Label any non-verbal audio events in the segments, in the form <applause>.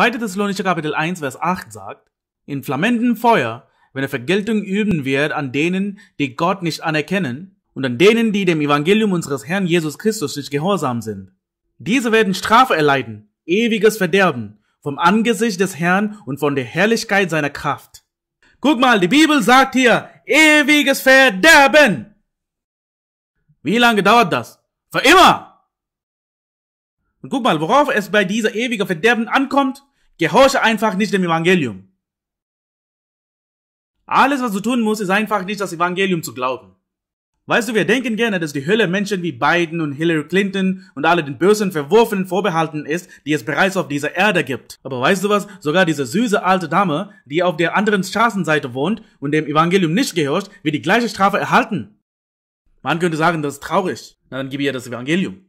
2. Thessalonicher Kapitel 1, Vers 8 sagt, in flammendem Feuer, wenn er Vergeltung üben wird an denen, die Gott nicht anerkennen und an denen, die dem Evangelium unseres Herrn Jesus Christus nicht gehorsam sind. Diese werden Strafe erleiden, ewiges Verderben, vom Angesicht des Herrn und von der Herrlichkeit seiner Kraft. Guck mal, die Bibel sagt hier, ewiges Verderben. Wie lange dauert das? Für immer! Und guck mal, worauf es bei dieser ewigen Verderben ankommt, Gehorche einfach nicht dem Evangelium. Alles, was du tun musst, ist einfach nicht das Evangelium zu glauben. Weißt du, wir denken gerne, dass die Hölle Menschen wie Biden und Hillary Clinton und alle den bösen Verworfenen vorbehalten ist, die es bereits auf dieser Erde gibt. Aber weißt du was, sogar diese süße alte Dame, die auf der anderen Straßenseite wohnt und dem Evangelium nicht gehorcht, wird die gleiche Strafe erhalten. Man könnte sagen, das ist traurig. Na, dann gib ihr das Evangelium.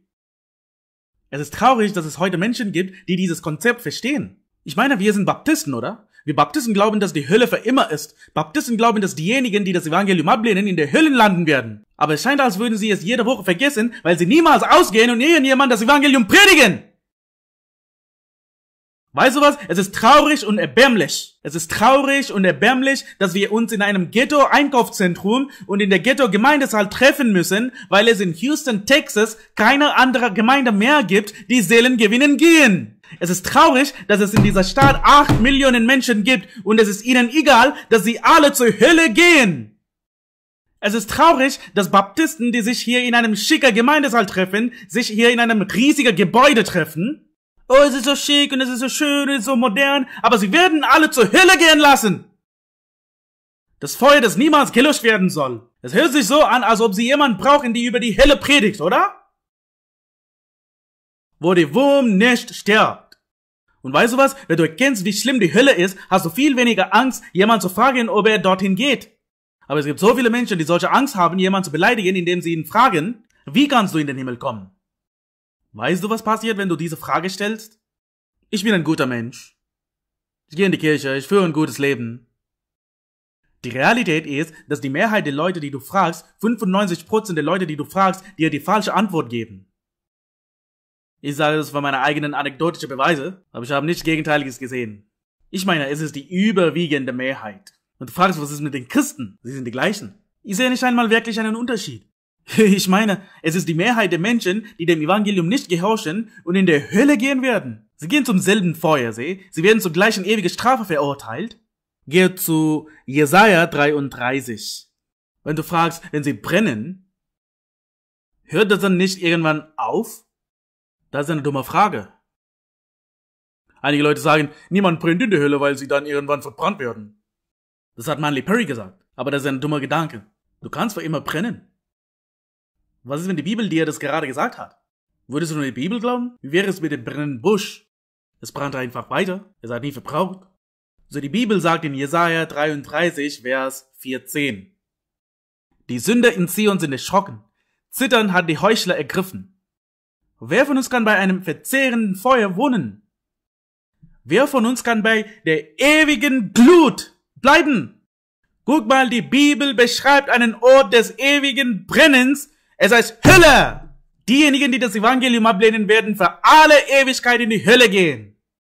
Es ist traurig, dass es heute Menschen gibt, die dieses Konzept verstehen. Ich meine, wir sind Baptisten, oder? Wir Baptisten glauben, dass die Hölle für immer ist. Baptisten glauben, dass diejenigen, die das Evangelium ablehnen, in der Hölle landen werden. Aber es scheint, als würden sie es jede Woche vergessen, weil sie niemals ausgehen und irgendjemand das Evangelium predigen. Weißt du was? Es ist traurig und erbärmlich. Es ist traurig und erbärmlich, dass wir uns in einem Ghetto-Einkaufszentrum und in der Ghetto-Gemeindesaal treffen müssen, weil es in Houston, Texas keine andere Gemeinde mehr gibt, die Seelen gewinnen gehen. Es ist traurig, dass es in dieser Stadt acht Millionen Menschen gibt und es ist ihnen egal, dass sie alle zur Hölle gehen. Es ist traurig, dass Baptisten, die sich hier in einem schicker Gemeindesaal treffen, sich hier in einem riesigen Gebäude treffen. Oh, es ist so schick und es ist so schön und es ist so modern, aber sie werden alle zur Hölle gehen lassen. Das Feuer, das niemals gelöscht werden soll. Es hört sich so an, als ob sie jemanden brauchen, die über die Hölle predigt, oder? Wo die Wurm nicht stirbt. Und weißt du was? Wenn du erkennst, wie schlimm die Hölle ist, hast du viel weniger Angst, jemand zu fragen, ob er dorthin geht. Aber es gibt so viele Menschen, die solche Angst haben, jemanden zu beleidigen, indem sie ihn fragen, wie kannst du in den Himmel kommen? Weißt du, was passiert, wenn du diese Frage stellst? Ich bin ein guter Mensch. Ich gehe in die Kirche, ich führe ein gutes Leben. Die Realität ist, dass die Mehrheit der Leute, die du fragst, 95% der Leute, die du fragst, dir die falsche Antwort geben. Ich sage das von meiner eigenen anekdotischen Beweise, aber ich habe nichts Gegenteiliges gesehen. Ich meine, es ist die überwiegende Mehrheit. Und du fragst, was ist mit den Christen? Sie sind die gleichen. Ich sehe nicht einmal wirklich einen Unterschied. <laughs> Ich meine, es ist die Mehrheit der Menschen, die dem Evangelium nicht gehorchen und in der Hölle gehen werden. Sie gehen zum selben Feuersee, sie werden zur gleichen ewigen Strafe verurteilt. Gehe zu Jesaja 33. Wenn du fragst, wenn sie brennen, hört das dann nicht irgendwann auf? Das ist eine dumme Frage. Einige Leute sagen, niemand brennt in der Hölle, weil sie dann irgendwann verbrannt werden. Das hat Manley Perry gesagt, aber das ist ein dummer Gedanke. Du kannst für immer brennen. Was ist, wenn die Bibel dir das gerade gesagt hat? Würdest du nur die Bibel glauben? Wie wäre es mit dem brennenden Busch? Es brannte einfach weiter, es hat nie verbraucht. So die Bibel sagt in Jesaja 33, Vers 14. Die Sünder in Zion sind erschrocken. Zittern hat die Heuchler ergriffen. Wer von uns kann bei einem verzehrenden Feuer wohnen? Wer von uns kann bei der ewigen Glut bleiben? Guck mal, die Bibel beschreibt einen Ort des ewigen Brennens. Es heißt Hölle. Diejenigen, die das Evangelium ablehnen, werden für alle Ewigkeit in die Hölle gehen.